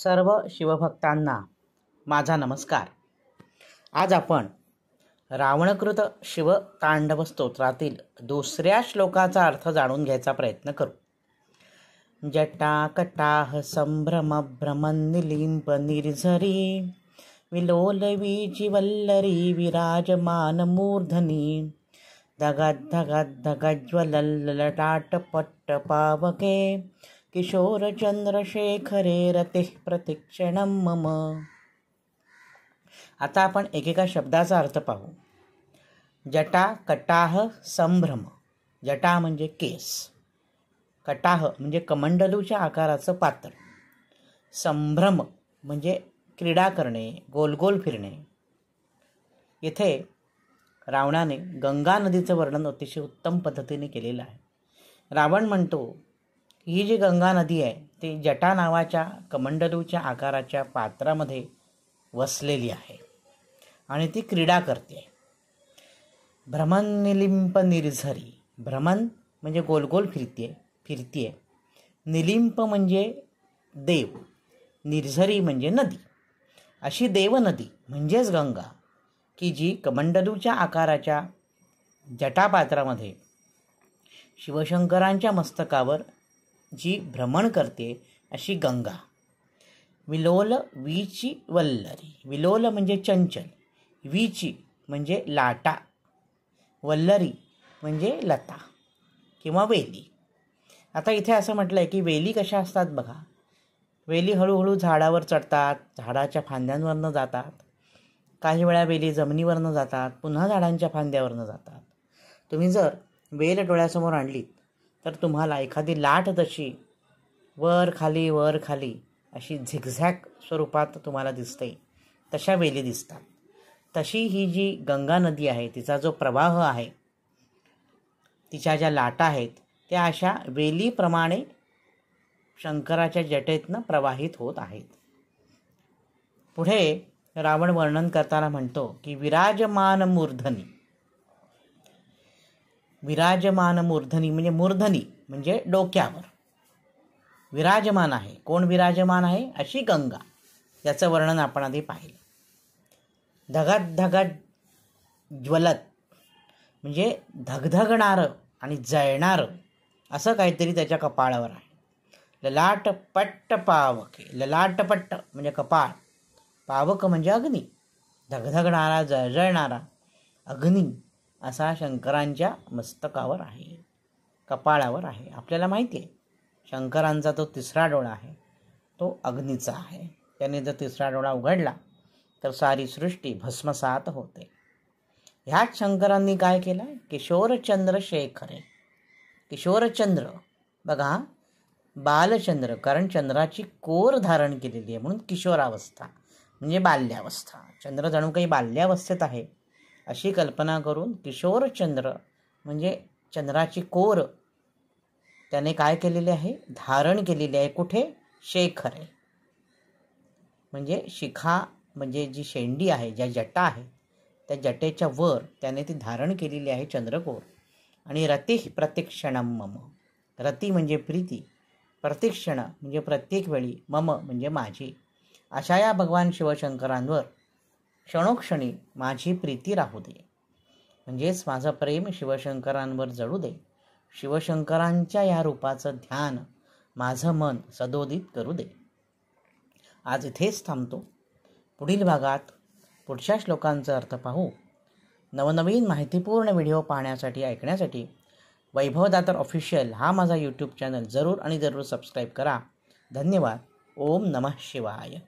सर्व शिवभक्तांना माझा नमस्कार आज आपण रावणकृत तांडव स्तोत्रातील दुसऱ्या श्लोकाचा अर्थ जाणून घ्यायचा प्रयत्न करू जटाकटाह संभ्रम निलिंब निर्झरी विलोलवीची वल्लरी विराजमान मूर्धनी धगद धगद पट्ट पावके किशोरचंद्रशेखरे रते प्रतिक्षण मम आता आपण एकेका शब्दाचा अर्थ पाहू जटा कटाह संभ्रम जटा म्हणजे केस कटाह म्हणजे कमंडलूच्या आकाराचं पात्र संभ्रम म्हणजे क्रीडा करणे गोलगोल फिरणे इथे रावणाने गंगा नदीचं वर्णन अतिशय उत्तम पद्धतीने केलेलं आहे रावण म्हणतो ही जी गंगा नदी आहे ती जटा नावाच्या कमंडलूच्या आकाराच्या पात्रामध्ये वसलेली आहे आणि ती क्रीडा करते भ्रमण निलिंप निर्झरी भ्रमण म्हणजे गोलगोल फिरते फिरते निलिंप म्हणजे देव निर्झरी म्हणजे नदी अशी देव नदी म्हणजेच गंगा की जी कमंडलूच्या आकाराच्या जटापात्रामध्ये शिवशंकरांच्या मस्तकावर जी भ्रमण करते अशी गंगा विलोल वीची वल्लरी विलोल म्हणजे चंचल वीची म्हणजे लाटा वल्लरी म्हणजे लता किंवा वेली आता इथे असं म्हटलं आहे की वेली कशा असतात बघा वेली हळूहळू झाडावर चढतात झाडाच्या फांद्यांवरनं जातात काही वेळा वेली जमिनीवरनं जातात पुन्हा झाडांच्या फांद्यावरनं जातात तुम्ही जर वेल डोळ्यासमोर आणलीत तर तुम्हाला एखादी लाट तशी वर खाली वर खाली अशी झिगझॅग स्वरूपात तुम्हाला दिसते तशा वेली दिसतात तशी ही जी गंगा नदी आहे तिचा जो प्रवाह आहे तिच्या ज्या लाटा आहेत त्या अशा वेलीप्रमाणे शंकराच्या जटेतनं प्रवाहित होत आहेत पुढे रावण वर्णन करताना म्हणतो की विराजमान मूर्धनी विराजमान मूर्धनी म्हणजे मूर्धनी म्हणजे डोक्यावर विराजमान आहे कोण विराजमान आहे अशी गंगा याचं वर्णन आपण आधी पाहिलं धगत धगत ज्वलत म्हणजे धगधगणारं आणि जळणारं असं काहीतरी त्याच्या कपाळावर आहे ललाट पट्ट पावके ललाटपट्ट म्हणजे कपाळ पावक म्हणजे अग्नी धगधगणारा जळजळणारा अग्नी असा शंकरांच्या मस्तकावर आहे कपाळावर आहे आपल्याला माहिती आहे शंकरांचा तो तिसरा डोळा आहे तो अग्नीचा आहे त्याने जर तिसरा डोळा उघडला तर सारी सृष्टी भस्मसात होते ह्याच शंकरांनी काय केलं किशोरचंद्र शेखरे किशोरचंद्र बघा बालचंद्र कारण चंद्राची कोर धारण केलेली आहे म्हणून किशोरावस्था म्हणजे बाल्यावस्था चंद्र जणू काही बाल्यावस्थेत आहे अशी कल्पना करून किशोरचंद्र म्हणजे चंद्राची कोर त्याने काय केलेली आहे धारण केलेली आहे कुठे आहे म्हणजे शिखा म्हणजे जी शेंडी आहे ज्या जटा आहे त्या जटेच्या वर त्याने ती धारण केलेली आहे चंद्रकोर आणि रती प्रतिक्षण मम रती म्हणजे प्रीती प्रतिक्षण म्हणजे प्रत्येक वेळी मम म्हणजे माझी अशा या भगवान शिवशंकरांवर क्षणोक्षणी माझी प्रीती राहू दे म्हणजेच माझं प्रेम शिवशंकरांवर जळू दे शिवशंकरांच्या या रूपाचं ध्यान माझं मन सदोदित करू दे आज इथेच थांबतो पुढील भागात पुढच्या श्लोकांचा अर्थ पाहू नवनवीन माहितीपूर्ण व्हिडिओ पाहण्यासाठी ऐकण्यासाठी वैभव दातर ऑफिशियल हा माझा यूट्यूब चॅनल जरूर आणि जरूर सबस्क्राईब करा धन्यवाद ओम नमः शिवाय